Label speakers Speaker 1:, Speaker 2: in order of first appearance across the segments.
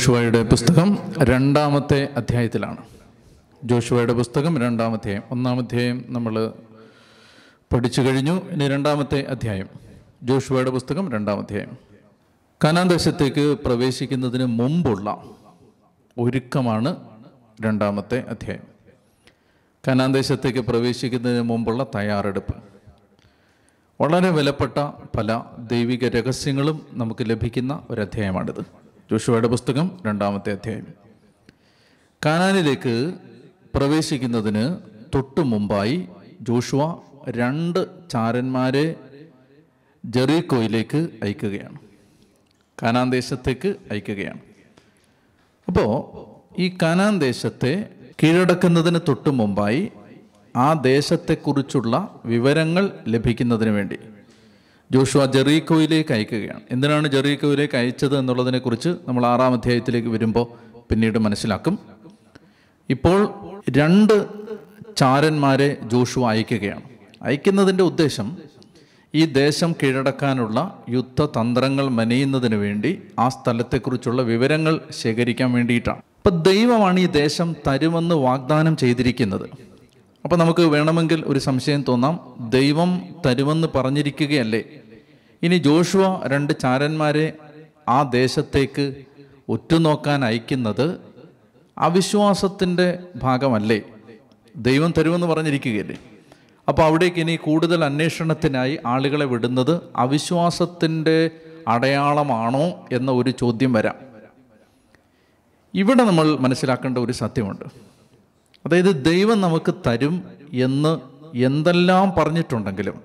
Speaker 1: ജോഷുവയുടെ പുസ്തകം രണ്ടാമത്തെ അധ്യായത്തിലാണ് ജോഷുവയുടെ പുസ്തകം രണ്ടാമത്തെ അധ്യായം നമ്മൾ പഠിച്ചു കഴിഞ്ഞു ഇനി രണ്ടാമത്തെ അധ്യായം ജോഷുവയുടെ പുസ്തകം അധ്യായം കനാൻ ദേശത്തേക്ക് പ്രവേശിക്കുന്നതിന് മുമ്പുള്ള ഒരുക്കമാണ് രണ്ടാമത്തെ അധ്യായം കനാൻ ദേശത്തേക്ക് പ്രവേശിക്കുന്നതിന് മുമ്പുള്ള തയ്യാറെടുപ്പ് വളരെ വിലപ്പെട്ട പല ദൈവിക രഹസ്യങ്ങളും നമുക്ക് ലഭിക്കുന്ന ഒരു അധ്യായമാണിത് ജോഷുവയുടെ പുസ്തകം രണ്ടാമത്തെ അധ്യായം കാനാനിലേക്ക് പ്രവേശിക്കുന്നതിന് തൊട്ടു മുമ്പായി ജോഷുവ രണ്ട് ചാരന്മാരെ ജെറീക്കോയിലേക്ക് അയക്കുകയാണ് കാനാൻ ദേശത്തേക്ക് അയക്കുകയാണ് അപ്പോൾ ഈ കാനാൻ ദേശത്തെ കീഴടക്കുന്നതിന് തൊട്ടു മുമ്പായി ആ ദേശത്തെക്കുറിച്ചുള്ള വിവരങ്ങൾ ലഭിക്കുന്നതിന് വേണ്ടി ജോഷുവ ജെറീക്കോയിലേക്ക് അയക്കുകയാണ് എന്തിനാണ് ജെറീക്കോയിലേക്ക് അയച്ചത് എന്നുള്ളതിനെക്കുറിച്ച് നമ്മൾ ആറാം അധ്യായത്തിലേക്ക് വരുമ്പോൾ പിന്നീട് മനസ്സിലാക്കും ഇപ്പോൾ രണ്ട് ചാരന്മാരെ ജോഷുവ അയക്കുകയാണ് അയക്കുന്നതിൻ്റെ ഉദ്ദേശം ഈ ദേശം കീഴടക്കാനുള്ള യുദ്ധതന്ത്രങ്ങൾ മനയുന്നതിന് വേണ്ടി ആ സ്ഥലത്തെക്കുറിച്ചുള്ള വിവരങ്ങൾ ശേഖരിക്കാൻ വേണ്ടിയിട്ടാണ് അപ്പം ദൈവമാണ് ഈ ദേശം തരുമെന്ന് വാഗ്ദാനം ചെയ്തിരിക്കുന്നത് അപ്പോൾ നമുക്ക് വേണമെങ്കിൽ ഒരു സംശയം തോന്നാം ദൈവം തരുമെന്ന് പറഞ്ഞിരിക്കുകയല്ലേ ഇനി ജോഷുവ രണ്ട് ചാരന്മാരെ ആ ദേശത്തേക്ക് ഒറ്റുനോക്കാൻ അയക്കുന്നത് അവിശ്വാസത്തിൻ്റെ ഭാഗമല്ലേ ദൈവം തരുമെന്ന് പറഞ്ഞിരിക്കുകയല്ലേ അപ്പോൾ അവിടേക്ക് ഇനി കൂടുതൽ അന്വേഷണത്തിനായി ആളുകളെ വിടുന്നത് അവിശ്വാസത്തിൻ്റെ അടയാളമാണോ എന്ന ഒരു ചോദ്യം വരാം ഇവിടെ നമ്മൾ മനസ്സിലാക്കേണ്ട ഒരു സത്യമുണ്ട് അതായത് ദൈവം നമുക്ക് തരും എന്ന് എന്തെല്ലാം പറഞ്ഞിട്ടുണ്ടെങ്കിലും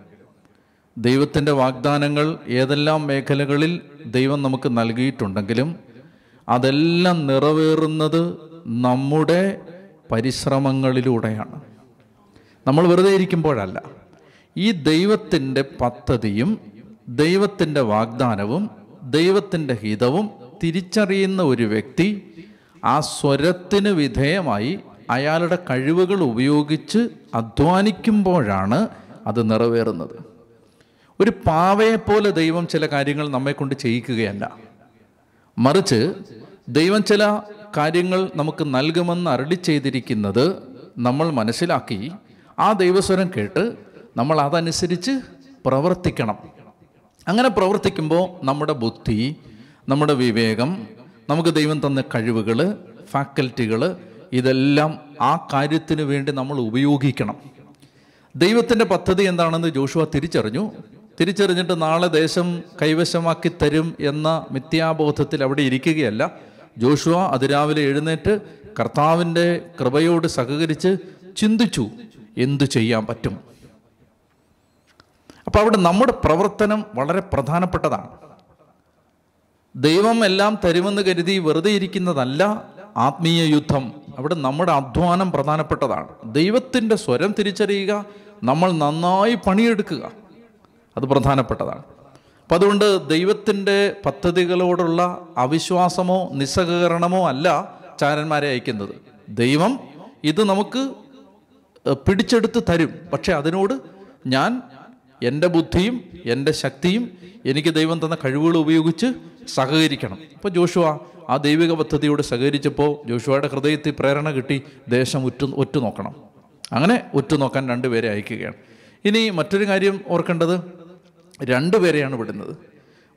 Speaker 1: ദൈവത്തിൻ്റെ വാഗ്ദാനങ്ങൾ ഏതെല്ലാം മേഖലകളിൽ ദൈവം നമുക്ക് നൽകിയിട്ടുണ്ടെങ്കിലും അതെല്ലാം നിറവേറുന്നത് നമ്മുടെ പരിശ്രമങ്ങളിലൂടെയാണ് നമ്മൾ വെറുതെ ഇരിക്കുമ്പോഴല്ല ഈ ദൈവത്തിൻ്റെ പദ്ധതിയും ദൈവത്തിൻ്റെ വാഗ്ദാനവും ദൈവത്തിൻ്റെ ഹിതവും തിരിച്ചറിയുന്ന ഒരു വ്യക്തി ആ സ്വരത്തിന് വിധേയമായി അയാളുടെ കഴിവുകൾ ഉപയോഗിച്ച് അധ്വാനിക്കുമ്പോഴാണ് അത് നിറവേറുന്നത് ഒരു പാവയെപ്പോലെ ദൈവം ചില കാര്യങ്ങൾ നമ്മെക്കൊണ്ട് ചെയ്യിക്കുകയല്ല മറിച്ച് ദൈവം ചില കാര്യങ്ങൾ നമുക്ക് നൽകുമെന്ന് അരടി ചെയ്തിരിക്കുന്നത് നമ്മൾ മനസ്സിലാക്കി ആ ദൈവസ്വരം കേട്ട് നമ്മൾ അതനുസരിച്ച് പ്രവർത്തിക്കണം അങ്ങനെ പ്രവർത്തിക്കുമ്പോൾ നമ്മുടെ ബുദ്ധി നമ്മുടെ വിവേകം നമുക്ക് ദൈവം തന്ന കഴിവുകൾ ഫാക്കൽറ്റികൾ ഇതെല്ലാം ആ കാര്യത്തിന് വേണ്ടി നമ്മൾ ഉപയോഗിക്കണം ദൈവത്തിൻ്റെ പദ്ധതി എന്താണെന്ന് ജോഷുവ തിരിച്ചറിഞ്ഞു തിരിച്ചറിഞ്ഞിട്ട് നാളെ ദേശം കൈവശമാക്കി തരും എന്ന മിഥ്യാബോധത്തിൽ അവിടെ ഇരിക്കുകയല്ല ജോഷുവ അതിരാവിലെ എഴുന്നേറ്റ് കർത്താവിൻ്റെ കൃപയോട് സഹകരിച്ച് ചിന്തിച്ചു എന്തു ചെയ്യാൻ പറ്റും അപ്പോൾ അവിടെ നമ്മുടെ പ്രവർത്തനം വളരെ പ്രധാനപ്പെട്ടതാണ് ദൈവം എല്ലാം തരുമെന്ന് കരുതി വെറുതെ ഇരിക്കുന്നതല്ല ആത്മീയ യുദ്ധം അവിടെ നമ്മുടെ അധ്വാനം പ്രധാനപ്പെട്ടതാണ് ദൈവത്തിൻ്റെ സ്വരം തിരിച്ചറിയുക നമ്മൾ നന്നായി പണിയെടുക്കുക അത് പ്രധാനപ്പെട്ടതാണ് അപ്പം അതുകൊണ്ട് ദൈവത്തിൻ്റെ പദ്ധതികളോടുള്ള അവിശ്വാസമോ നിസ്സഹകരണമോ അല്ല ചാരന്മാരെ അയക്കുന്നത് ദൈവം ഇത് നമുക്ക് പിടിച്ചെടുത്ത് തരും പക്ഷെ അതിനോട് ഞാൻ എൻ്റെ ബുദ്ധിയും എൻ്റെ ശക്തിയും എനിക്ക് ദൈവം തന്ന കഴിവുകൾ ഉപയോഗിച്ച് സഹകരിക്കണം ഇപ്പോൾ ജോഷുവ ആ ദൈവിക പദ്ധതിയോട് സഹകരിച്ചപ്പോൾ ജോഷുവയുടെ ഹൃദയത്തിൽ പ്രേരണ കിട്ടി ദേശം ഉറ്റു നോക്കണം അങ്ങനെ ഒറ്റുനോക്കാൻ രണ്ടുപേരെ അയക്കുകയാണ് ഇനി മറ്റൊരു കാര്യം ഓർക്കേണ്ടത് രണ്ടുപേരെയാണ് വിടുന്നത്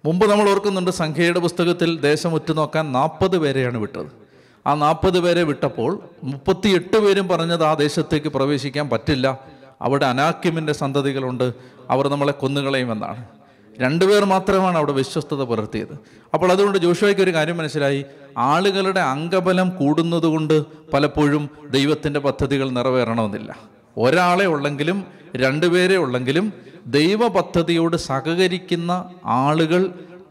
Speaker 1: മുമ്പ് നമ്മൾ ഓർക്കുന്നുണ്ട് സംഖ്യയുടെ പുസ്തകത്തിൽ ദേശം ഉറ്റുനോക്കാൻ നാൽപ്പത് പേരെയാണ് വിട്ടത് ആ നാൽപ്പത് പേരെ വിട്ടപ്പോൾ എട്ട് പേരും പറഞ്ഞത് ആ ദേശത്തേക്ക് പ്രവേശിക്കാൻ പറ്റില്ല അവിടെ അനാക്യമിൻ്റെ സന്തതികളുണ്ട് അവർ നമ്മളെ കൊന്നുകളയും എന്നാണ് രണ്ടുപേർ മാത്രമാണ് അവിടെ വിശ്വസ്തത പുലർത്തിയത് അപ്പോൾ അതുകൊണ്ട് ജോഷുവയ്ക്ക് ഒരു കാര്യം മനസ്സിലായി ആളുകളുടെ അംഗബലം കൂടുന്നതുകൊണ്ട് പലപ്പോഴും ദൈവത്തിൻ്റെ പദ്ധതികൾ നിറവേറണമെന്നില്ല ഒരാളെ ഉള്ളെങ്കിലും രണ്ടുപേരെ ഉള്ളെങ്കിലും ദൈവ പദ്ധതിയോട് സഹകരിക്കുന്ന ആളുകൾ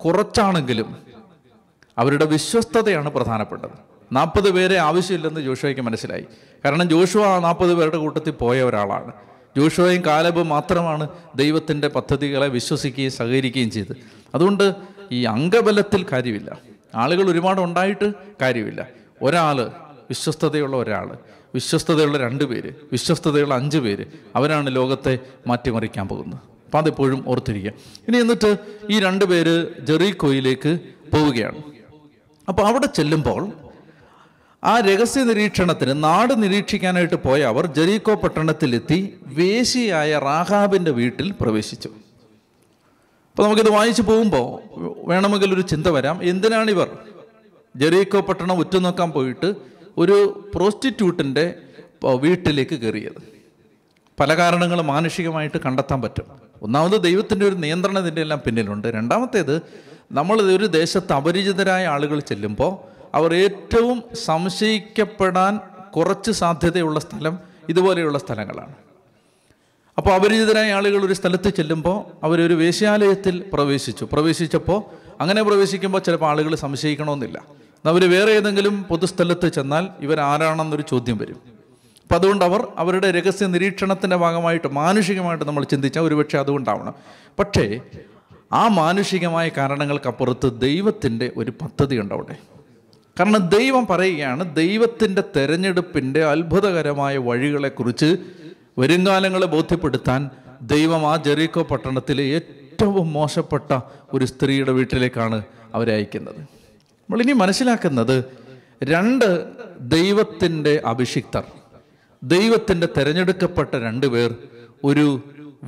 Speaker 1: കുറച്ചാണെങ്കിലും അവരുടെ വിശ്വസ്തതയാണ് പ്രധാനപ്പെട്ടത് നാൽപ്പത് പേരെ ആവശ്യമില്ലെന്ന് ജോഷുവയ്ക്ക് മനസ്സിലായി കാരണം ജോഷുവ നാൽപ്പത് പേരുടെ കൂട്ടത്തിൽ പോയ ഒരാളാണ് ജോഷുവയും കാലബും മാത്രമാണ് ദൈവത്തിൻ്റെ പദ്ധതികളെ വിശ്വസിക്കുകയും സഹകരിക്കുകയും ചെയ്ത് അതുകൊണ്ട് ഈ അംഗബലത്തിൽ കാര്യമില്ല ആളുകൾ ഒരുപാട് ഉണ്ടായിട്ട് കാര്യമില്ല ഒരാൾ വിശ്വസ്തതയുള്ള ഒരാൾ വിശ്വസ്തതയുള്ള രണ്ട് പേര് വിശ്വസ്തതയുള്ള അഞ്ച് പേര് അവരാണ് ലോകത്തെ മാറ്റിമറിക്കാൻ പോകുന്നത് അപ്പം അതെപ്പോഴും ഓർത്തിരിക്കുക ഇനി എന്നിട്ട് ഈ രണ്ട് പേര് ജെറിക്കോയിലേക്ക് പോവുകയാണ് അപ്പോൾ അവിടെ ചെല്ലുമ്പോൾ ആ രഹസ്യ നിരീക്ഷണത്തിന് നാട് നിരീക്ഷിക്കാനായിട്ട് പോയ അവർ ജെറീക്കോ പട്ടണത്തിലെത്തി വേശിയായ റാഹാബിൻ്റെ വീട്ടിൽ പ്രവേശിച്ചു അപ്പോൾ നമുക്കിത് വായിച്ചു പോകുമ്പോൾ വേണമെങ്കിൽ ഒരു ചിന്ത വരാം എന്തിനാണിവർ ജെറീക്കോ പട്ടണം ഉറ്റുനോക്കാൻ പോയിട്ട് ഒരു പ്രോസ്റ്റിറ്റ്യൂട്ടിൻ്റെ വീട്ടിലേക്ക് കയറിയത് പല കാരണങ്ങൾ മാനുഷികമായിട്ട് കണ്ടെത്താൻ പറ്റും ഒന്നാമത് ദൈവത്തിൻ്റെ ഒരു നിയന്ത്രണം ഇതിൻ്റെ എല്ലാം പിന്നിലുണ്ട് രണ്ടാമത്തേത് നമ്മൾ ഒരു ദേശത്ത് അപരിചിതരായ ആളുകൾ ചെല്ലുമ്പോൾ അവർ ഏറ്റവും സംശയിക്കപ്പെടാൻ കുറച്ച് സാധ്യതയുള്ള സ്ഥലം ഇതുപോലെയുള്ള സ്ഥലങ്ങളാണ് അപ്പോൾ അപരിചിതരായ ആളുകൾ ഒരു സ്ഥലത്ത് ചെല്ലുമ്പോൾ അവരൊരു വേശ്യാലയത്തിൽ പ്രവേശിച്ചു പ്രവേശിച്ചപ്പോൾ അങ്ങനെ പ്രവേശിക്കുമ്പോൾ ചിലപ്പോൾ ആളുകൾ സംശയിക്കണമെന്നില്ല അവർ വേറെ ഏതെങ്കിലും പൊതുസ്ഥലത്ത് ചെന്നാൽ ഇവരാരാണെന്നൊരു ചോദ്യം വരും അപ്പോൾ അതുകൊണ്ട് അവർ അവരുടെ രഹസ്യ നിരീക്ഷണത്തിൻ്റെ ഭാഗമായിട്ട് മാനുഷികമായിട്ട് നമ്മൾ ചിന്തിച്ചാൽ ഒരുപക്ഷെ അതുകൊണ്ടാവണം പക്ഷേ ആ മാനുഷികമായ കാരണങ്ങൾക്കപ്പുറത്ത് ദൈവത്തിൻ്റെ ഒരു പദ്ധതി ഉണ്ടവിടെ അവിടെ കാരണം ദൈവം പറയുകയാണ് ദൈവത്തിൻ്റെ തെരഞ്ഞെടുപ്പിൻ്റെ അത്ഭുതകരമായ വഴികളെക്കുറിച്ച് വരുംകാലങ്ങളെ ബോധ്യപ്പെടുത്താൻ ദൈവം ആ ജെറീക്കോ പട്ടണത്തിലെ ഏറ്റവും മോശപ്പെട്ട ഒരു സ്ത്രീയുടെ വീട്ടിലേക്കാണ് അവരെ അയക്കുന്നത് ഇനി മനസ്സിലാക്കുന്നത് രണ്ട് ദൈവത്തിൻ്റെ അഭിഷിക്തർ ദൈവത്തിൻ്റെ തിരഞ്ഞെടുക്കപ്പെട്ട രണ്ട് പേർ ഒരു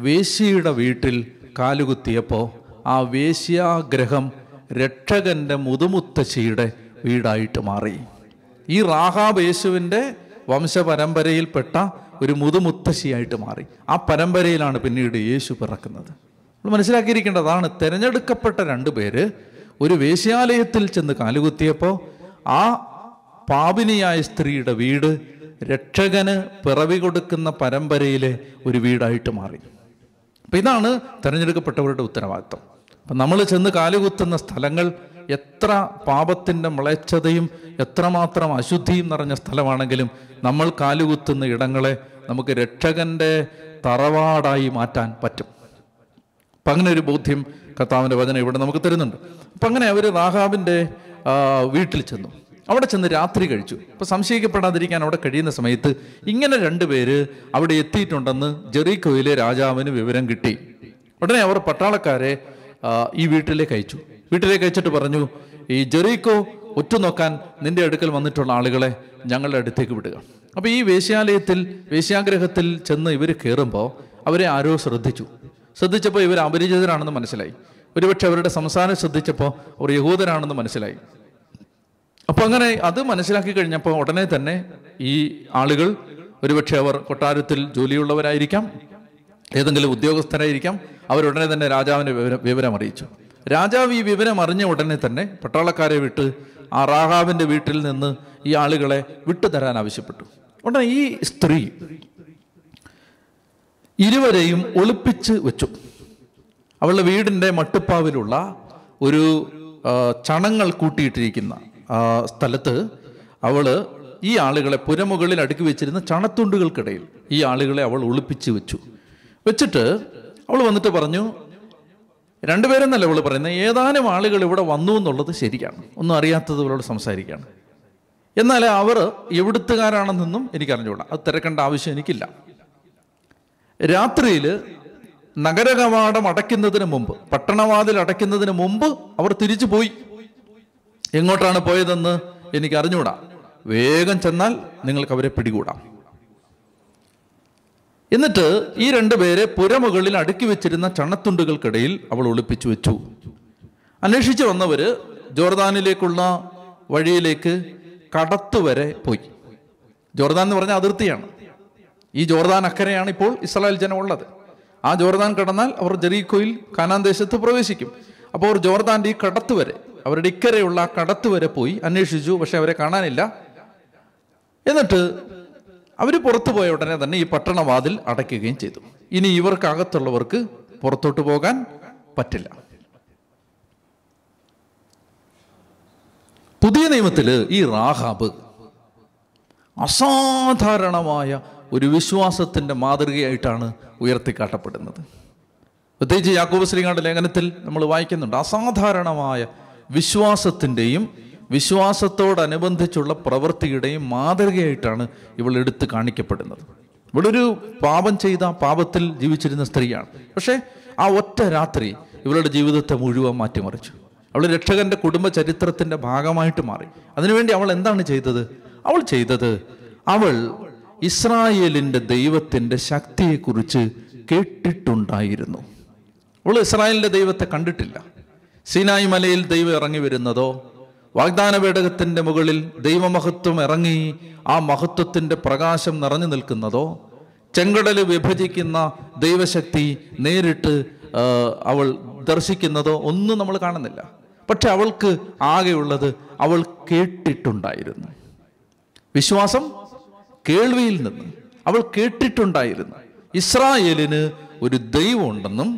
Speaker 1: വേശ്യയുടെ വീട്ടിൽ കാലുകുത്തിയപ്പോൾ ആ വേശ്യാഗ്രഹം രക്ഷകൻ്റെ മുതുമുത്തശ്ശിയുടെ വീടായിട്ട് മാറി ഈ റാഹാബ് യേശുവിൻ്റെ വംശപരമ്പരയിൽപ്പെട്ട ഒരു മുതുമുത്തശ്ശിയായിട്ട് മാറി ആ പരമ്പരയിലാണ് പിന്നീട് യേശു പിറക്കുന്നത് നമ്മൾ മനസ്സിലാക്കിയിരിക്കേണ്ടതാണ് തിരഞ്ഞെടുക്കപ്പെട്ട രണ്ട് പേര് ഒരു വേശ്യാലയത്തിൽ ചെന്ന് കാലുകുത്തിയപ്പോൾ ആ പാപിനിയായ സ്ത്രീയുടെ വീട് രക്ഷകന് പിറവി കൊടുക്കുന്ന പരമ്പരയിലെ ഒരു വീടായിട്ട് മാറി അപ്പം ഇതാണ് തിരഞ്ഞെടുക്കപ്പെട്ടവരുടെ ഉത്തരവാദിത്വം അപ്പം നമ്മൾ ചെന്ന് കാലുകുത്തുന്ന സ്ഥലങ്ങൾ എത്ര പാപത്തിൻ്റെ മ്ളേച്ഛതയും എത്രമാത്രം അശുദ്ധിയും നിറഞ്ഞ സ്ഥലമാണെങ്കിലും നമ്മൾ കാലുകുത്തുന്ന ഇടങ്ങളെ നമുക്ക് രക്ഷകൻ്റെ തറവാടായി മാറ്റാൻ പറ്റും അപ്പം അങ്ങനെ ഒരു ബോധ്യം കർത്താവിൻ്റെ വചനം ഇവിടെ നമുക്ക് തരുന്നുണ്ട് അപ്പം അങ്ങനെ അവർ റാഹാബിൻ്റെ വീട്ടിൽ ചെന്നു അവിടെ ചെന്ന് രാത്രി കഴിച്ചു അപ്പോൾ സംശയിക്കപ്പെടാതിരിക്കാൻ അവിടെ കഴിയുന്ന സമയത്ത് ഇങ്ങനെ രണ്ടുപേര് അവിടെ എത്തിയിട്ടുണ്ടെന്ന് ജെറിക്കോയിലെ രാജാവിന് വിവരം കിട്ടി ഉടനെ അവർ പട്ടാളക്കാരെ ഈ വീട്ടിലേക്ക് അയച്ചു വീട്ടിലേക്ക് അയച്ചിട്ട് പറഞ്ഞു ഈ ജെറീക്കോ ഒറ്റുനോക്കാൻ നിന്റെ അടുക്കൽ വന്നിട്ടുള്ള ആളുകളെ ഞങ്ങളുടെ അടുത്തേക്ക് വിടുക അപ്പോൾ ഈ വേശ്യാലയത്തിൽ വേശ്യാഗ്രഹത്തിൽ ചെന്ന് ഇവർ കയറുമ്പോൾ അവരെ ആരോ ശ്രദ്ധിച്ചു ശ്രദ്ധിച്ചപ്പോൾ ഇവർ അപരിചിതരാണെന്ന് മനസ്സിലായി ഒരുപക്ഷെ അവരുടെ സംസാരം ശ്രദ്ധിച്ചപ്പോൾ അവർ യഹൂദരാണെന്ന് മനസ്സിലായി അപ്പോൾ അങ്ങനെ അത് മനസ്സിലാക്കി കഴിഞ്ഞപ്പോൾ ഉടനെ തന്നെ ഈ ആളുകൾ ഒരുപക്ഷെ അവർ കൊട്ടാരത്തിൽ ജോലിയുള്ളവരായിരിക്കാം ഏതെങ്കിലും ഉദ്യോഗസ്ഥരായിരിക്കാം അവരുടനെ തന്നെ രാജാവിനെ വിവരം വിവരം അറിയിച്ചു രാജാവ് ഈ വിവരം അറിഞ്ഞ ഉടനെ തന്നെ പട്ടാളക്കാരെ വിട്ട് ആ റാഹാവിൻ്റെ വീട്ടിൽ നിന്ന് ഈ ആളുകളെ വിട്ടുതരാൻ ആവശ്യപ്പെട്ടു ഉടനെ ഈ സ്ത്രീ ഇരുവരെയും ഒളിപ്പിച്ച് വെച്ചു അവളുടെ വീടിൻ്റെ മട്ടുപ്പാവിലുള്ള ഒരു ചണങ്ങൾ കൂട്ടിയിട്ടിരിക്കുന്ന സ്ഥലത്ത് അവൾ ഈ ആളുകളെ പുരമുകളിൽ അടുക്കി വെച്ചിരുന്ന ചണത്തുണ്ടുകൾക്കിടയിൽ ഈ ആളുകളെ അവൾ ഒളിപ്പിച്ച് വെച്ചു വെച്ചിട്ട് അവൾ വന്നിട്ട് പറഞ്ഞു രണ്ടുപേരെന്നല്ല ഇവള് പറയുന്നത് ഏതാനും ആളുകൾ ഇവിടെ വന്നു എന്നുള്ളത് ശരിയാണ് ഒന്നും അറിയാത്തത് ഇവരോട് സംസാരിക്കുകയാണ് എന്നാൽ അവർ എവിടുത്തുകാരാണെന്നൊന്നും എനിക്ക് അറിഞ്ഞുകൂടാ അത് തിരക്കേണ്ട ആവശ്യം എനിക്കില്ല രാത്രിയിൽ നഗരകവാടം അടയ്ക്കുന്നതിന് മുമ്പ് പട്ടണവാതിൽ അടയ്ക്കുന്നതിന് മുമ്പ് അവർ തിരിച്ചു പോയി എങ്ങോട്ടാണ് പോയതെന്ന് എനിക്ക് അറിഞ്ഞുകൂടാ വേഗം ചെന്നാൽ നിങ്ങൾക്ക് അവരെ പിടികൂടാം എന്നിട്ട് ഈ രണ്ടുപേരെ പുരമുകളിൽ അടുക്കി വെച്ചിരുന്ന ചണത്തുണ്ടുകൾക്കിടയിൽ അവൾ ഒളിപ്പിച്ചു വെച്ചു അന്വേഷിച്ചു വന്നവർ ജോർദാനിലേക്കുള്ള വഴിയിലേക്ക് കടത്തുവരെ വരെ പോയി ജോർദാൻ എന്ന് പറഞ്ഞ അതിർത്തിയാണ് ഈ ജോർദാൻ അക്കരയാണ് ഇപ്പോൾ ഇസ്രായേൽ ജനമുള്ളത് ആ ജോർദാൻ കടന്നാൽ അവർ ജെറീക്കോയിൽ കാനാൻ ദേശത്ത് പ്രവേശിക്കും അപ്പോൾ അവർ ജോർദാൻ്റെ ഈ കടത്തുവരെ വരെ അവരുടെ ഇക്കരയുള്ള ആ വരെ പോയി അന്വേഷിച്ചു പക്ഷെ അവരെ കാണാനില്ല എന്നിട്ട് അവർ പുറത്തു പോയ ഉടനെ തന്നെ ഈ പട്ടണവാതിൽ അടയ്ക്കുകയും ചെയ്തു ഇനി ഇവർക്കകത്തുള്ളവർക്ക് പുറത്തോട്ട് പോകാൻ പറ്റില്ല പുതിയ നിയമത്തിൽ ഈ റാഹാബ് അസാധാരണമായ ഒരു വിശ്വാസത്തിൻ്റെ മാതൃകയായിട്ടാണ് ഉയർത്തിക്കാട്ടപ്പെടുന്നത് പ്രത്യേകിച്ച് യാക്കോബ് ശ്രീകാണ്ട് ലേഖനത്തിൽ നമ്മൾ വായിക്കുന്നുണ്ട് അസാധാരണമായ വിശ്വാസത്തിൻ്റെയും വിശ്വാസത്തോടനുബന്ധിച്ചുള്ള പ്രവൃത്തിയുടെയും മാതൃകയായിട്ടാണ് ഇവൾ എടുത്തു കാണിക്കപ്പെടുന്നത് ഇവളൊരു പാപം ചെയ്ത പാപത്തിൽ ജീവിച്ചിരുന്ന സ്ത്രീയാണ് പക്ഷേ ആ ഒറ്റ രാത്രി ഇവളുടെ ജീവിതത്തെ മുഴുവൻ മാറ്റിമറിച്ചു അവൾ രക്ഷകന്റെ കുടുംബ ചരിത്രത്തിന്റെ ഭാഗമായിട്ട് മാറി അതിനുവേണ്ടി അവൾ എന്താണ് ചെയ്തത് അവൾ ചെയ്തത് അവൾ ദൈവത്തിന്റെ ശക്തിയെ ശക്തിയെക്കുറിച്ച് കേട്ടിട്ടുണ്ടായിരുന്നു അവൾ ഇസ്രായേലിന്റെ ദൈവത്തെ കണ്ടിട്ടില്ല സീനായി മലയിൽ ദൈവം ഇറങ്ങി വരുന്നതോ വാഗ്ദാന പേടകത്തിൻ്റെ മുകളിൽ ദൈവമഹത്വം ഇറങ്ങി ആ മഹത്വത്തിൻ്റെ പ്രകാശം നിറഞ്ഞു നിൽക്കുന്നതോ ചെങ്കടൽ വിഭജിക്കുന്ന ദൈവശക്തി നേരിട്ട് അവൾ ദർശിക്കുന്നതോ ഒന്നും നമ്മൾ കാണുന്നില്ല പക്ഷെ അവൾക്ക് ആകെയുള്ളത് അവൾ കേട്ടിട്ടുണ്ടായിരുന്നു വിശ്വാസം കേൾവിയിൽ നിന്ന് അവൾ കേട്ടിട്ടുണ്ടായിരുന്നു ഇസ്രായേലിന് ഒരു ദൈവമുണ്ടെന്നും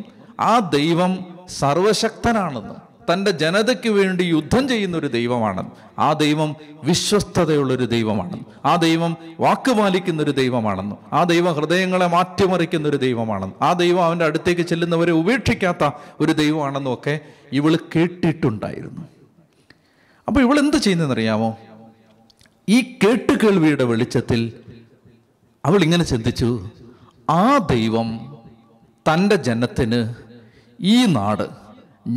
Speaker 1: ആ ദൈവം സർവശക്തനാണെന്നും തൻ്റെ ജനതയ്ക്ക് വേണ്ടി യുദ്ധം ചെയ്യുന്ന ഒരു ദൈവമാണ് ആ ദൈവം വിശ്വസ്തതയുള്ളൊരു ദൈവമാണ് ആ ദൈവം വാക്ക് പാലിക്കുന്ന ഒരു ദൈവമാണെന്നും ആ ദൈവം ഹൃദയങ്ങളെ മാറ്റിമറിക്കുന്ന ഒരു ദൈവമാണെന്നും ആ ദൈവം അവൻ്റെ അടുത്തേക്ക് ചെല്ലുന്നവരെ ഉപേക്ഷിക്കാത്ത ഒരു ദൈവമാണെന്നും ഒക്കെ ഇവൾ കേട്ടിട്ടുണ്ടായിരുന്നു അപ്പോൾ ഇവൾ എന്ത് ചെയ്യുന്നതെന്നറിയാമോ ഈ കേട്ടുകേൾവിയുടെ വെളിച്ചത്തിൽ അവൾ ഇങ്ങനെ ചിന്തിച്ചു ആ ദൈവം തൻ്റെ ജനത്തിന് ഈ നാട്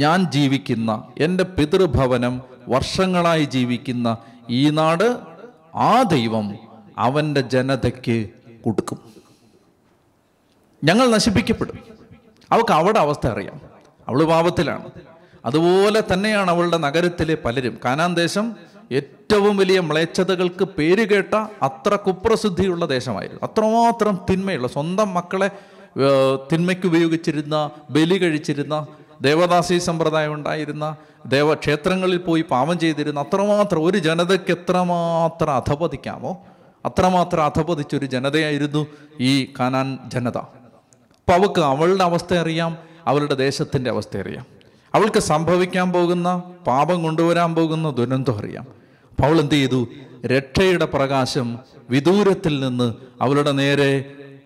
Speaker 1: ഞാൻ ജീവിക്കുന്ന എൻ്റെ പിതൃഭവനം വർഷങ്ങളായി ജീവിക്കുന്ന ഈ നാട് ആ ദൈവം അവൻ്റെ ജനതയ്ക്ക് കൊടുക്കും ഞങ്ങൾ നശിപ്പിക്കപ്പെടും അവൾക്ക് അവിടെ അവസ്ഥ അറിയാം അവൾ പാപത്തിലാണ് അതുപോലെ തന്നെയാണ് അവളുടെ നഗരത്തിലെ പലരും കാനാൻ ദേശം ഏറ്റവും വലിയ മ്ലേച്ഛതകൾക്ക് പേരുകേട്ട അത്ര കുപ്രസിദ്ധിയുള്ള ദേശമായിരുന്നു അത്രമാത്രം തിന്മയുള്ള സ്വന്തം മക്കളെ തിന്മയ്ക്ക് ഉപയോഗിച്ചിരുന്ന ബലി കഴിച്ചിരുന്ന ദേവദാസി സമ്പ്രദായം ഉണ്ടായിരുന്ന ദേവക്ഷേത്രങ്ങളിൽ പോയി പാവം ചെയ്തിരുന്ന അത്രമാത്രം ഒരു ജനതയ്ക്ക് എത്രമാത്രം അധപതിക്കാമോ അത്രമാത്രം അധപതിച്ചൊരു ജനതയായിരുന്നു ഈ കാനാൻ ജനത അപ്പം അവൾക്ക് അവളുടെ അവസ്ഥ അറിയാം അവളുടെ ദേശത്തിൻ്റെ അവസ്ഥ അറിയാം അവൾക്ക് സംഭവിക്കാൻ പോകുന്ന പാപം കൊണ്ടുവരാൻ പോകുന്ന ദുരന്തം അറിയാം അപ്പോൾ അവൾ എന്ത് ചെയ്തു രക്ഷയുടെ പ്രകാശം വിദൂരത്തിൽ നിന്ന് അവളുടെ നേരെ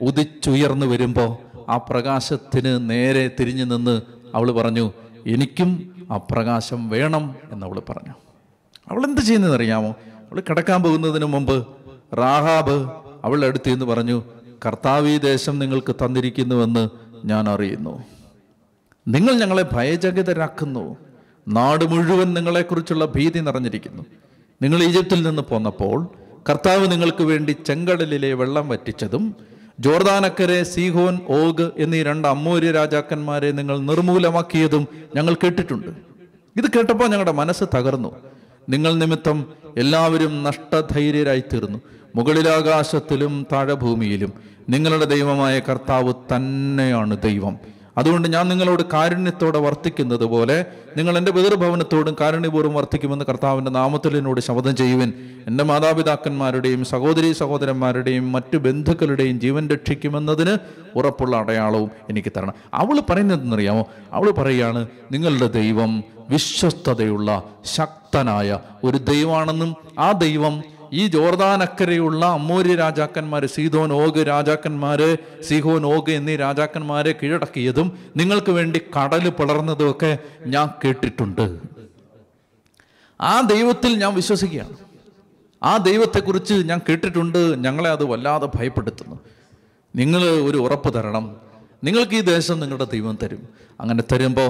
Speaker 1: ഉദിച്ചുയർന്നു വരുമ്പോൾ ആ പ്രകാശത്തിന് നേരെ തിരിഞ്ഞു നിന്ന് അവൾ പറഞ്ഞു എനിക്കും ആ പ്രകാശം വേണം എന്നവൾ പറഞ്ഞു അവൾ എന്ത് ചെയ്യുന്നതെന്നറിയാമോ അവൾ കിടക്കാൻ പോകുന്നതിന് മുമ്പ് റാഹാബ് അവളുടെ അടുത്ത് എന്ന് പറഞ്ഞു കർത്താവി ദേശം നിങ്ങൾക്ക് തന്നിരിക്കുന്നുവെന്ന് ഞാൻ അറിയുന്നു നിങ്ങൾ ഞങ്ങളെ ഭയചകിതരാക്കുന്നു നാട് മുഴുവൻ നിങ്ങളെക്കുറിച്ചുള്ള ഭീതി നിറഞ്ഞിരിക്കുന്നു നിങ്ങൾ ഈജിപ്തിൽ നിന്ന് പോന്നപ്പോൾ കർത്താവ് നിങ്ങൾക്ക് വേണ്ടി ചെങ്കടലിലെ വെള്ളം വറ്റിച്ചതും ജോർദാനക്കരെ സീഹോൻ ഓഗ് എന്നീ രണ്ട് അമ്മൂര്യ രാജാക്കന്മാരെ നിങ്ങൾ നിർമൂലമാക്കിയതും ഞങ്ങൾ കേട്ടിട്ടുണ്ട് ഇത് കേട്ടപ്പോൾ ഞങ്ങളുടെ മനസ്സ് തകർന്നു നിങ്ങൾ നിമിത്തം എല്ലാവരും നഷ്ടധൈര്യരായി തീർന്നു മുകളിലാകാശത്തിലും ഭൂമിയിലും നിങ്ങളുടെ ദൈവമായ കർത്താവ് തന്നെയാണ് ദൈവം അതുകൊണ്ട് ഞാൻ നിങ്ങളോട് കാരുണ്യത്തോടെ വർത്തിക്കുന്നത് പോലെ നിങ്ങൾ എൻ്റെ പിതൃഭവനത്തോടും കാരുണ്യപൂർവ്വം വർത്തിക്കുമെന്ന് കർത്താവിൻ്റെ നാമത്തിൽ എന്നോട് ശബ്ദം ചെയ്യുവിൻ എൻ്റെ മാതാപിതാക്കന്മാരുടെയും സഹോദരി സഹോദരന്മാരുടെയും മറ്റു ബന്ധുക്കളുടെയും ജീവൻ രക്ഷിക്കുമെന്നതിന് ഉറപ്പുള്ള അടയാളവും എനിക്ക് തരണം അവൾ പറയുന്നതെന്നറിയാമോ അവൾ പറയുകയാണ് നിങ്ങളുടെ ദൈവം വിശ്വസ്തതയുള്ള ശക്തനായ ഒരു ദൈവമാണെന്നും ആ ദൈവം ഈ ജോർദാൻ അക്കരെയുള്ള അമ്മൂര്യ രാജാക്കന്മാർ സീതോൻ ഓഗ് രാജാക്കന്മാര് സിഹോൻ ഓഗ് എന്നീ രാജാക്കന്മാരെ കീഴടക്കിയതും നിങ്ങൾക്ക് വേണ്ടി കടല് പിളർന്നതുമൊക്കെ ഞാൻ കേട്ടിട്ടുണ്ട് ആ ദൈവത്തിൽ ഞാൻ വിശ്വസിക്കുകയാണ് ആ ദൈവത്തെക്കുറിച്ച് ഞാൻ കേട്ടിട്ടുണ്ട് ഞങ്ങളെ അത് വല്ലാതെ ഭയപ്പെടുത്തുന്നു നിങ്ങൾ ഒരു ഉറപ്പ് തരണം നിങ്ങൾക്ക് ഈ ദേശം നിങ്ങളുടെ ദൈവം തരും അങ്ങനെ തരുമ്പോൾ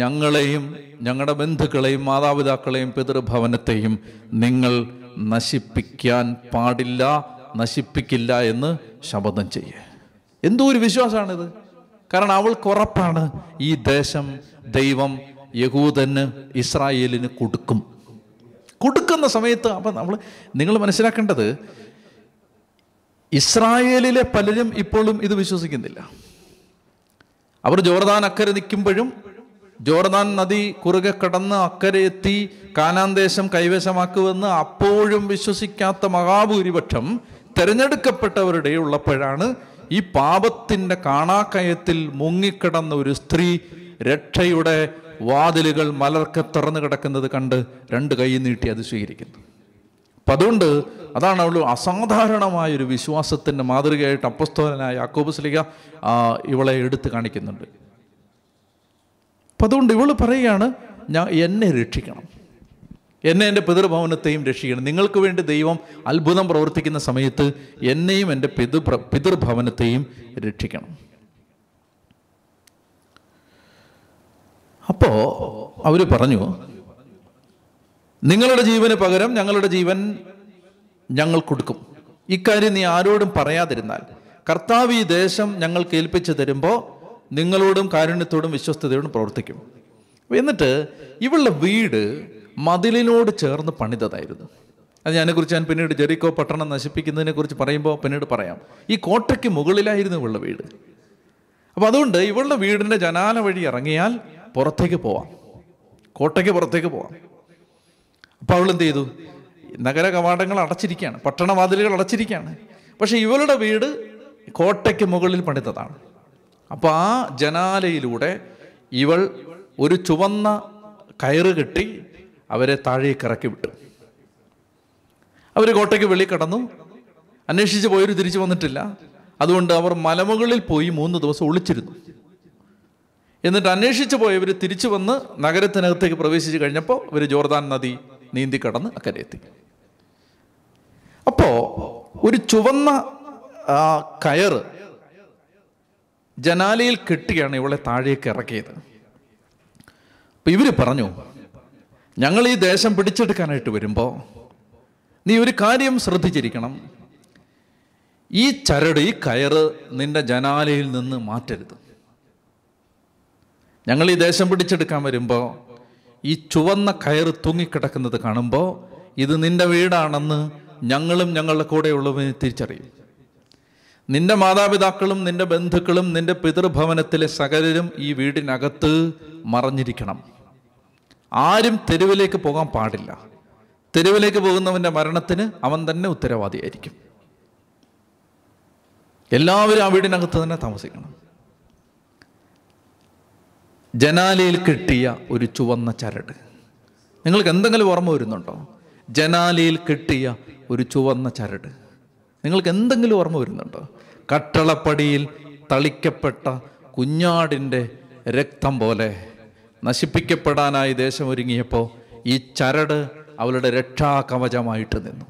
Speaker 1: ഞങ്ങളെയും ഞങ്ങളുടെ ബന്ധുക്കളെയും മാതാപിതാക്കളെയും പിതൃഭവനത്തെയും നിങ്ങൾ നശിപ്പിക്കാൻ പാടില്ല നശിപ്പിക്കില്ല എന്ന് ശപഥം ചെയ്യേ എന്തോ ഒരു വിശ്വാസമാണിത് കാരണം അവൾക്ക് ഉറപ്പാണ് ഈ ദേശം ദൈവം യഹൂദന് ഇസ്രായേലിന് കൊടുക്കും കൊടുക്കുന്ന സമയത്ത് അപ്പം നമ്മൾ നിങ്ങൾ മനസ്സിലാക്കേണ്ടത് ഇസ്രായേലിലെ പലരും ഇപ്പോഴും ഇത് വിശ്വസിക്കുന്നില്ല അവർ ജോർദാൻ അക്കരെ നിൽക്കുമ്പോഴും ജോർദാൻ നദി കുറുകെ കടന്ന് അക്കരെ എത്തി ദേശം കൈവശമാക്കുമെന്ന് അപ്പോഴും വിശ്വസിക്കാത്ത മഹാഭൂരിപക്ഷം ഉള്ളപ്പോഴാണ് ഈ പാപത്തിൻ്റെ കാണാക്കയത്തിൽ മുങ്ങിക്കിടന്ന ഒരു സ്ത്രീ രക്ഷയുടെ വാതിലുകൾ മലർക്കെ തുറന്നു കിടക്കുന്നത് കണ്ട് രണ്ട് കൈ നീട്ടി അത് സ്വീകരിക്കുന്നു അപ്പം അതുകൊണ്ട് അതാണ് അവൾ അസാധാരണമായൊരു വിശ്വാസത്തിൻ്റെ മാതൃകയായിട്ട് അപ്പസ്തോലനായ അക്കോബസ്ലിക ഇവളെ എടുത്തു കാണിക്കുന്നുണ്ട് അപ്പം അതുകൊണ്ട് ഇവൾ പറയുകയാണ് ഞാൻ എന്നെ രക്ഷിക്കണം എന്നെ എൻ്റെ പിതൃഭവനത്തെയും രക്ഷിക്കണം നിങ്ങൾക്ക് വേണ്ടി ദൈവം അത്ഭുതം പ്രവർത്തിക്കുന്ന സമയത്ത് എന്നെയും എൻ്റെ പിതൃ പിതൃഭവനത്തെയും രക്ഷിക്കണം അപ്പോൾ അവർ പറഞ്ഞു നിങ്ങളുടെ ജീവന് പകരം ഞങ്ങളുടെ ജീവൻ ഞങ്ങൾ കൊടുക്കും ഇക്കാര്യം നീ ആരോടും പറയാതിരുന്നാൽ കർത്താവ് ഈ ദേശം ഞങ്ങൾ കേൾപ്പിച്ചു തരുമ്പോൾ നിങ്ങളോടും കാരുണ്യത്തോടും വിശ്വസ്തയോടും പ്രവർത്തിക്കും എന്നിട്ട് ഇവളുടെ വീട് മതിലിനോട് ചേർന്ന് പണിതതായിരുന്നു അത് ഞാനെക്കുറിച്ച് ഞാൻ പിന്നീട് ജെറിക്കോ പട്ടണം നശിപ്പിക്കുന്നതിനെ കുറിച്ച് പറയുമ്പോൾ പിന്നീട് പറയാം ഈ കോട്ടയ്ക്ക് മുകളിലായിരുന്നു ഇവളുടെ വീട് അപ്പോൾ അതുകൊണ്ട് ഇവളുടെ വീടിൻ്റെ ജനാല വഴി ഇറങ്ങിയാൽ പുറത്തേക്ക് പോവാം കോട്ടയ്ക്ക് പുറത്തേക്ക് പോവാം അപ്പോൾ അവൾ എന്ത് ചെയ്തു നഗര കവാടങ്ങൾ അടച്ചിരിക്കുകയാണ് പട്ടണവാതിലുകൾ അടച്ചിരിക്കുകയാണ് പക്ഷേ ഇവളുടെ വീട് കോട്ടയ്ക്ക് മുകളിൽ പണിതതാണ് അപ്പോൾ ആ ജനാലയിലൂടെ ഇവൾ ഒരു ചുവന്ന കയറ് കെട്ടി അവരെ താഴേക്ക് ഇറക്കി വിട്ടു അവർ കോട്ടയ്ക്ക് വെളി കടന്നു അന്വേഷിച്ച് പോയവർ തിരിച്ചു വന്നിട്ടില്ല അതുകൊണ്ട് അവർ മലമുകളിൽ പോയി മൂന്ന് ദിവസം ഒളിച്ചിരുന്നു എന്നിട്ട് അന്വേഷിച്ചു പോയവർ തിരിച്ചു വന്ന് നഗരത്തിനകത്തേക്ക് പ്രവേശിച്ചു കഴിഞ്ഞപ്പോൾ ഇവർ ജോർദാൻ നദി നീന്തി കടന്ന് എത്തി അപ്പോൾ ഒരു ചുവന്ന കയറ് ജനാലയിൽ കെട്ടിയാണ് ഇവളെ താഴേക്ക് ഇറക്കിയത് അപ്പം ഇവർ പറഞ്ഞു ഞങ്ങൾ ഈ ദേശം പിടിച്ചെടുക്കാനായിട്ട് വരുമ്പോൾ നീ ഒരു കാര്യം ശ്രദ്ധിച്ചിരിക്കണം ഈ ചരട് ഈ കയറ് നിന്റെ ജനാലയിൽ നിന്ന് മാറ്റരുത് ഞങ്ങൾ ഈ ദേശം പിടിച്ചെടുക്കാൻ വരുമ്പോൾ ഈ ചുവന്ന കയറ് തൂങ്ങിക്കിടക്കുന്നത് കാണുമ്പോൾ ഇത് നിന്റെ വീടാണെന്ന് ഞങ്ങളും ഞങ്ങളുടെ കൂടെയുള്ളവന് തിരിച്ചറിയും നിന്റെ മാതാപിതാക്കളും നിന്റെ ബന്ധുക്കളും നിന്റെ പിതൃഭവനത്തിലെ സകലരും ഈ വീടിനകത്ത് മറഞ്ഞിരിക്കണം ആരും തെരുവിലേക്ക് പോകാൻ പാടില്ല തെരുവിലേക്ക് പോകുന്നവൻ്റെ മരണത്തിന് അവൻ തന്നെ ഉത്തരവാദിയായിരിക്കും എല്ലാവരും ആ വീടിനകത്ത് തന്നെ താമസിക്കണം ജനാലയിൽ കിട്ടിയ ഒരു ചുവന്ന ചരട് നിങ്ങൾക്ക് എന്തെങ്കിലും ഓർമ്മ വരുന്നുണ്ടോ ജനാലയിൽ കിട്ടിയ ഒരു ചുവന്ന ചരട് നിങ്ങൾക്ക് എന്തെങ്കിലും ഓർമ്മ വരുന്നുണ്ടോ കട്ടളപ്പടിയിൽ തളിക്കപ്പെട്ട കുഞ്ഞാടിൻ്റെ രക്തം പോലെ നശിപ്പിക്കപ്പെടാനായി ദേശം ഒരുങ്ങിയപ്പോൾ ഈ ചരട് അവളുടെ രക്ഷാകവചമായിട്ട് നിന്നു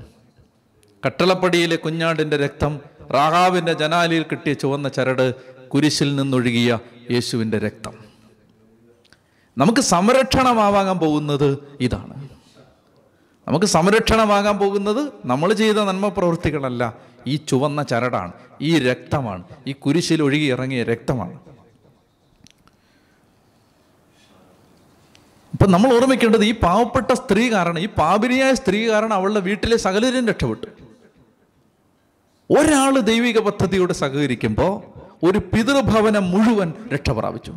Speaker 1: കട്ടളപ്പടിയിലെ കുഞ്ഞാടിൻ്റെ രക്തം റാഹാവിൻ്റെ ജനാലിയിൽ കിട്ടിയ ചുവന്ന ചരട് കുരിശിൽ നിന്നൊഴുകിയ യേശുവിൻ്റെ രക്തം നമുക്ക് സംരക്ഷണമാവാൻ പോകുന്നത് ഇതാണ് നമുക്ക് സംരക്ഷണമാകാൻ പോകുന്നത് നമ്മൾ ചെയ്ത നന്മ പ്രവൃത്തികളല്ല ഈ ചുവന്ന ചരടാണ് ഈ രക്തമാണ് ഈ കുരിശിൽ ഒഴുകി ഇറങ്ങിയ രക്തമാണ് അപ്പം നമ്മൾ ഓർമ്മിക്കേണ്ടത് ഈ പാവപ്പെട്ട സ്ത്രീ കാരണം ഈ പാപിനിയായ സ്ത്രീ കാരണം അവളുടെ വീട്ടിലെ സകലരും രക്ഷപ്പെട്ടു ഒരാൾ ദൈവിക പദ്ധതിയോട് സഹകരിക്കുമ്പോൾ ഒരു പിതൃഭവനം മുഴുവൻ രക്ഷ പ്രാപിച്ചു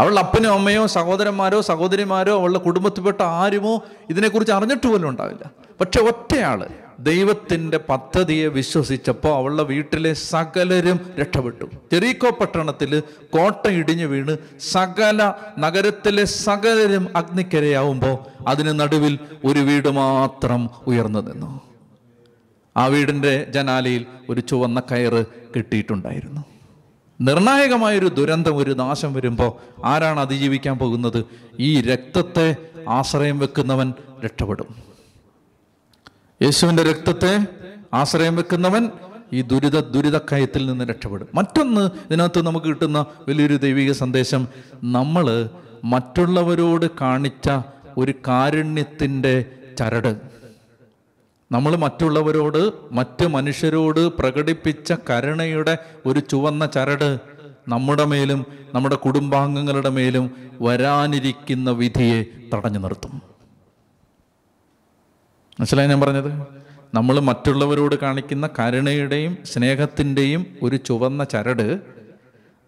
Speaker 1: അവളുടെ അപ്പനോ അമ്മയോ സഹോദരന്മാരോ സഹോദരിമാരോ അവളുടെ കുടുംബത്തിൽപ്പെട്ട ആരുമോ ഇതിനെക്കുറിച്ച് അറിഞ്ഞിട്ട് പോലും ഉണ്ടാവില്ല പക്ഷെ ഒറ്റയാൾ ദൈവത്തിൻ്റെ പദ്ധതിയെ വിശ്വസിച്ചപ്പോൾ അവളുടെ വീട്ടിലെ സകലരും രക്ഷപ്പെട്ടു ചെറീക്കോ പട്ടണത്തിൽ കോട്ട ഇടിഞ്ഞു വീണ് സകല നഗരത്തിലെ സകലരും അഗ്നിക്കരയാവുമ്പോൾ അതിന് നടുവിൽ ഒരു വീട് മാത്രം ഉയർന്നു നിന്നു ആ വീടിൻ്റെ ജനാലയിൽ ഒരു ചുവന്ന കയറ് കിട്ടിയിട്ടുണ്ടായിരുന്നു നിർണായകമായൊരു ദുരന്തം ഒരു നാശം വരുമ്പോൾ ആരാണ് അതിജീവിക്കാൻ പോകുന്നത് ഈ രക്തത്തെ ആശ്രയം വെക്കുന്നവൻ രക്ഷപ്പെടും യേശുവിൻ്റെ രക്തത്തെ ആശ്രയം വെക്കുന്നവൻ ഈ ദുരിത ദുരിതക്കയത്തിൽ നിന്ന് രക്ഷപ്പെടും മറ്റൊന്ന് ഇതിനകത്ത് നമുക്ക് കിട്ടുന്ന വലിയൊരു ദൈവിക സന്ദേശം നമ്മൾ മറ്റുള്ളവരോട് കാണിച്ച ഒരു കാരുണ്യത്തിൻ്റെ ചരട് നമ്മൾ മറ്റുള്ളവരോട് മറ്റ് മനുഷ്യരോട് പ്രകടിപ്പിച്ച കരുണയുടെ ഒരു ചുവന്ന ചരട് നമ്മുടെ മേലും നമ്മുടെ കുടുംബാംഗങ്ങളുടെ മേലും വരാനിരിക്കുന്ന വിധിയെ തടഞ്ഞു നിർത്തും മനസ്സിലായി ഞാൻ പറഞ്ഞത് നമ്മൾ മറ്റുള്ളവരോട് കാണിക്കുന്ന കരുണയുടെയും സ്നേഹത്തിൻ്റെയും ഒരു ചുവന്ന ചരട്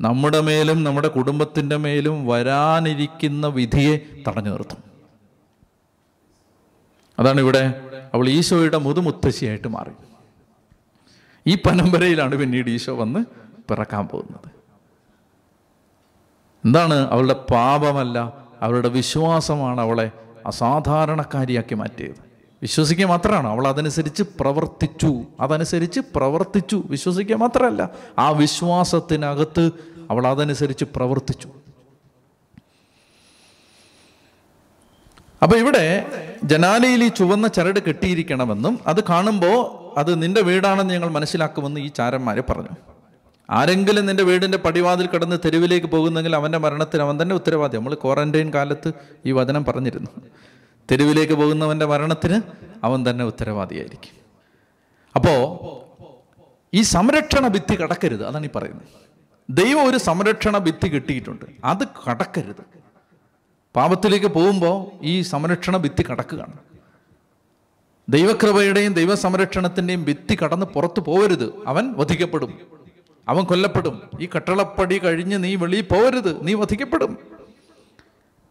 Speaker 1: നമ്മുടെ മേലും നമ്മുടെ കുടുംബത്തിൻ്റെ മേലും വരാനിരിക്കുന്ന വിധിയെ തടഞ്ഞു നിർത്തും അതാണ് ഇവിടെ അവൾ ഈശോയുടെ മുതുമുത്തശ്ശിയായിട്ട് മാറി ഈ പരമ്പരയിലാണ് പിന്നീട് ഈശോ വന്ന് പിറക്കാൻ പോകുന്നത് എന്താണ് അവളുടെ പാപമല്ല അവളുടെ വിശ്വാസമാണ് അവളെ അസാധാരണക്കാരിയാക്കി മാറ്റിയത് വിശ്വസിക്കുക മാത്രമാണ് അവൾ അതനുസരിച്ച് പ്രവർത്തിച്ചു അതനുസരിച്ച് പ്രവർത്തിച്ചു വിശ്വസിക്കുക മാത്രമല്ല ആ വിശ്വാസത്തിനകത്ത് അവൾ അതനുസരിച്ച് പ്രവർത്തിച്ചു അപ്പോൾ ഇവിടെ ജനാലയിൽ ഈ ചുവന്ന ചരട് കെട്ടിയിരിക്കണമെന്നും അത് കാണുമ്പോൾ അത് നിന്റെ വീടാണെന്ന് ഞങ്ങൾ മനസ്സിലാക്കുമെന്ന് ഈ ചാരന്മാര് പറഞ്ഞു ആരെങ്കിലും നിന്റെ വീടിന്റെ പടിവാതിൽ കടന്ന് തെരുവിലേക്ക് പോകുന്നെങ്കിൽ അവന്റെ മരണത്തിന് അവൻ തന്നെ ഉത്തരവാദി നമ്മൾ ക്വാറന്റൈൻ കാലത്ത് ഈ വചനം പറഞ്ഞിരുന്നു തെരുവിലേക്ക് പോകുന്നവന്റെ മരണത്തിന് അവൻ തന്നെ ഉത്തരവാദിയായിരിക്കും അപ്പോൾ ഈ സംരക്ഷണ ഭിത്തി കടക്കരുത് അതാണ് ഈ പറയുന്നത് ദൈവം ഒരു സംരക്ഷണ ഭിത്തി കിട്ടിയിട്ടുണ്ട് അത് കടക്കരുത് പാപത്തിലേക്ക് പോകുമ്പോൾ ഈ സംരക്ഷണ ഭിത്തി കടക്കുകയാണ് ദൈവകൃപയുടെയും ദൈവസംരക്ഷണത്തിൻ്റെയും ഭിത്തി കടന്ന് പുറത്തു പോകരുത് അവൻ വധിക്കപ്പെടും അവൻ കൊല്ലപ്പെടും ഈ കട്ടളപ്പടി കഴിഞ്ഞ് നീ വെളിയിൽ പോകരുത് നീ വധിക്കപ്പെടും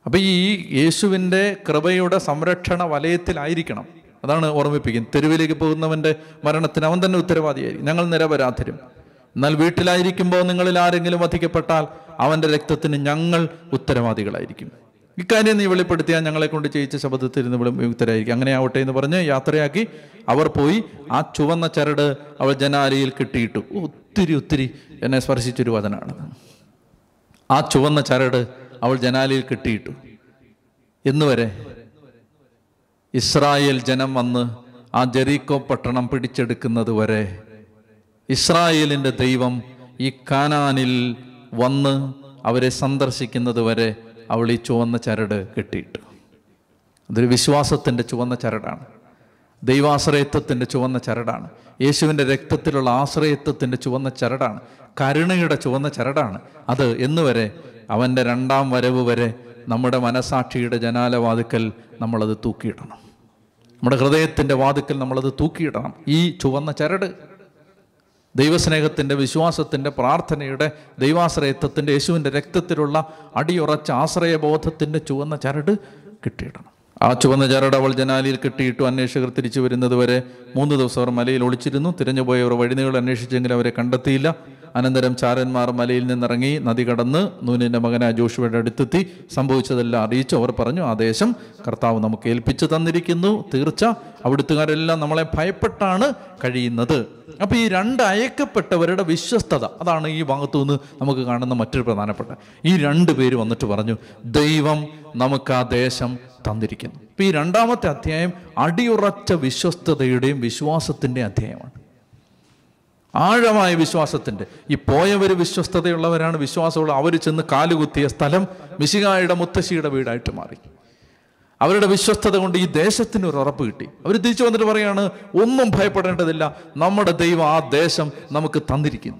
Speaker 1: അപ്പൊ ഈ യേശുവിൻ്റെ കൃപയുടെ സംരക്ഷണ വലയത്തിലായിരിക്കണം അതാണ് ഓർമ്മിപ്പിക്കുന്നത് തെരുവിലേക്ക് പോകുന്നവൻ്റെ മരണത്തിന് അവൻ തന്നെ ഉത്തരവാദിയായിരിക്കും ഞങ്ങൾ നിരപരാധരും എന്നാൽ വീട്ടിലായിരിക്കുമ്പോൾ നിങ്ങളിൽ ആരെങ്കിലും വധിക്കപ്പെട്ടാൽ അവൻ്റെ രക്തത്തിന് ഞങ്ങൾ ഉത്തരവാദികളായിരിക്കും ഇക്കാര്യം നീ വെളിപ്പെടുത്തിയാൽ ഞങ്ങളെ കൊണ്ട് ചെയ്യിച്ച ശബ്ദത്തിരുന്ന് വിമുക്തരായിരിക്കും അങ്ങനെ ആവട്ടെ എന്ന് പറഞ്ഞ് യാത്രയാക്കി അവർ പോയി ആ ചുവന്ന ചരട് അവൾ ജനാലയിൽ കിട്ടിയിട്ടു ഒത്തിരി ഒത്തിരി എന്നെ സ്പർശിച്ചൊരു വചനാണ് ആ ചുവന്ന ചരട് അവൾ ജനാലയിൽ കിട്ടിയിട്ടു എന്നുവരെ ഇസ്രായേൽ ജനം വന്ന് ആ ജെറീക്കോ പട്ടണം പിടിച്ചെടുക്കുന്നത് വരെ ഇസ്രായേലിൻ്റെ ദൈവം ഈ കാനാനിൽ വന്ന് അവരെ സന്ദർശിക്കുന്നത് വരെ അവൾ ഈ ചുവന്ന ചരട് കെട്ടിയിട്ടു അതൊരു വിശ്വാസത്തിൻ്റെ ചുവന്ന ചരടാണ് ദൈവാശ്രയത്വത്തിൻ്റെ ചുവന്ന ചരടാണ് യേശുവിൻ്റെ രക്തത്തിലുള്ള ആശ്രയത്വത്തിൻ്റെ ചുവന്ന ചരടാണ് കരുണയുടെ ചുവന്ന ചരടാണ് അത് എന്നുവരെ അവൻ്റെ രണ്ടാം വരവ് വരെ നമ്മുടെ മനസാക്ഷിയുടെ ജനാലവാതുക്കൽ നമ്മളത് തൂക്കിയിടണം നമ്മുടെ ഹൃദയത്തിൻ്റെ വാതുക്കൽ നമ്മളത് തൂക്കിയിടണം ഈ ചുവന്ന ചരട് ദൈവസ്നേഹത്തിൻ്റെ വിശ്വാസത്തിൻ്റെ പ്രാർത്ഥനയുടെ ദൈവാശ്രയത്വത്തിൻ്റെ യേശുവിൻ്റെ രക്തത്തിലുള്ള അടിയുറച്ച ആശ്രയബോധത്തിൻ്റെ ചുവന്ന ചരട് കിട്ടിയിടണം ആ ചുവന്ന ചരട് അവൾ ജനാലിയിൽ കിട്ടിയിട്ടു അന്വേഷകർ തിരിച്ചു വരുന്നതുവരെ മൂന്ന് ദിവസം അവർ മലയിൽ ഒളിച്ചിരുന്നു തിരഞ്ഞുപോയവർ വഴിനീകൾ അന്വേഷിച്ചെങ്കിലും അവരെ കണ്ടെത്തിയില്ല അനന്തരം ചാരന്മാർ മലയിൽ നിന്നിറങ്ങി നദി കടന്ന് നൂനിൻ്റെ മകനായ ജോഷുവയുടെ അടുത്തെത്തി സംഭവിച്ചതെല്ലാം അറിയിച്ചു അവർ പറഞ്ഞു ആ കർത്താവ് നമുക്ക് ഏൽപ്പിച്ചു തന്നിരിക്കുന്നു തീർച്ച അവിടുത്തുകാരെല്ലാം നമ്മളെ ഭയപ്പെട്ടാണ് കഴിയുന്നത് അപ്പോൾ ഈ രണ്ട് അയക്കപ്പെട്ടവരുടെ വിശ്വസ്തത അതാണ് ഈ ഭാഗത്തു നിന്ന് നമുക്ക് കാണുന്ന മറ്റൊരു പ്രധാനപ്പെട്ട ഈ രണ്ട് പേര് വന്നിട്ട് പറഞ്ഞു ദൈവം നമുക്ക് ആ ദേശം തന്നിരിക്കുന്നു ഇപ്പൊ ഈ രണ്ടാമത്തെ അധ്യായം അടിയുറച്ച വിശ്വസ്തതയുടെയും വിശ്വാസത്തിൻ്റെയും അധ്യായമാണ് ആഴമായ വിശ്വാസത്തിൻ്റെ ഈ പോയവർ വിശ്വസ്തതയുള്ളവരാണ് വിശ്വാസമുള്ള അവർ ചെന്ന് കാലുകുത്തിയ സ്ഥലം മിശികായുടെ മുത്തശ്ശിയുടെ വീടായിട്ട് മാറി അവരുടെ വിശ്വസ്തത കൊണ്ട് ഈ ദേശത്തിന് ഒരു ഉറപ്പ് കിട്ടി അവർ തിരിച്ചു വന്നിട്ട് പറയാണ് ഒന്നും ഭയപ്പെടേണ്ടതില്ല നമ്മുടെ ദൈവം ആ ദേശം നമുക്ക് തന്നിരിക്കുന്നു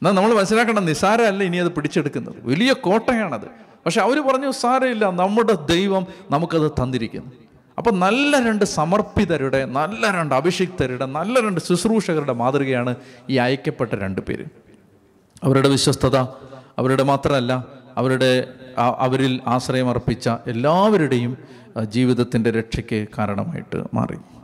Speaker 1: എന്നാൽ നമ്മൾ മനസ്സിലാക്കേണ്ട നിസാരമല്ല ഇനി അത് പിടിച്ചെടുക്കുന്നത് വലിയ കോട്ടയാണത് പക്ഷെ അവർ പറഞ്ഞു സാരമില്ല നമ്മുടെ ദൈവം നമുക്കത് തന്നിരിക്കുന്നു അപ്പോൾ നല്ല രണ്ട് സമർപ്പിതരുടെ നല്ല രണ്ട് അഭിഷിക്തരുടെ നല്ല രണ്ട് ശുശ്രൂഷകരുടെ മാതൃകയാണ് ഈ അയക്കപ്പെട്ട രണ്ട് പേര് അവരുടെ വിശ്വസ്തത അവരുടെ മാത്രമല്ല അവരുടെ അവരിൽ ആശ്രയമർപ്പിച്ച അർപ്പിച്ച എല്ലാവരുടെയും ജീവിതത്തിൻ്റെ രക്ഷയ്ക്ക് കാരണമായിട്ട് മാറി